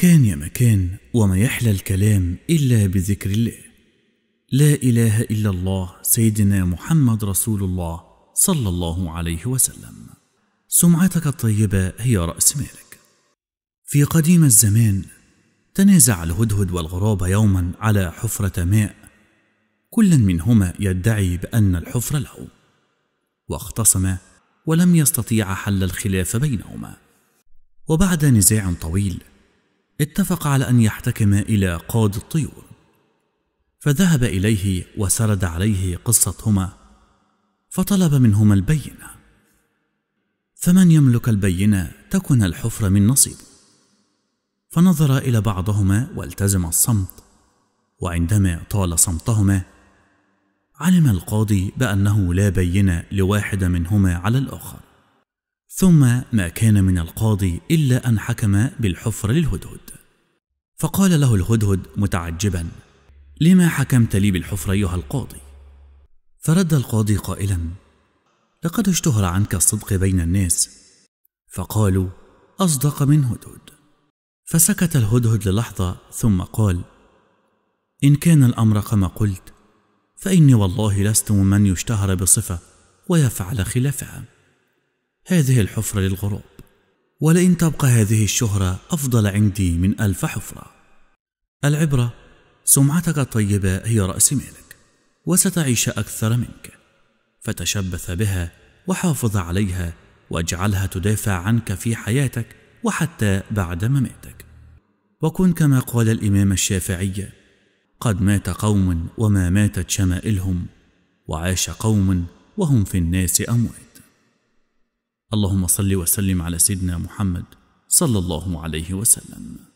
كان يا مكان وما يحلى الكلام إلا بذكر الله لا إله إلا الله سيدنا محمد رسول الله صلى الله عليه وسلم سمعتك الطيبة هي رأس مالك في قديم الزمان تنازع الهدهد والغراب يوما على حفرة ماء كل منهما يدعي بأن الحفرة له واختصما ولم يستطيع حل الخلاف بينهما وبعد نزاع طويل اتفق على أن يحتكم إلى قاضي الطيور فذهب إليه وسرد عليه قصتهما فطلب منهما البينة فمن يملك البينة تكن الحفرة من نصيب فنظر إلى بعضهما والتزم الصمت وعندما طال صمتهما علم القاضي بأنه لا بينة لواحد منهما على الآخر ثم ما كان من القاضي إلا أن حكم بالحفر للهدهد فقال له الهدهد متعجبا لما حكمت لي بالحفر أيها القاضي فرد القاضي قائلا لقد اشتهر عنك الصدق بين الناس فقالوا أصدق من هدهد فسكت الهدهد للحظة ثم قال إن كان الأمر كما قلت فإني والله لست من يشتهر بصفة ويفعل خلافها هذه الحفرة للغروب ولئن تبقى هذه الشهرة أفضل عندي من ألف حفرة العبرة سمعتك الطيبة هي رأس مالك وستعيش أكثر منك فتشبث بها وحافظ عليها واجعلها تدافع عنك في حياتك وحتى بعد مماتك وكن كما قال الإمام الشافعي قد مات قوم وما ماتت شمائلهم وعاش قوم وهم في الناس أموات اللهم صل وسلم على سيدنا محمد صلى الله عليه وسلم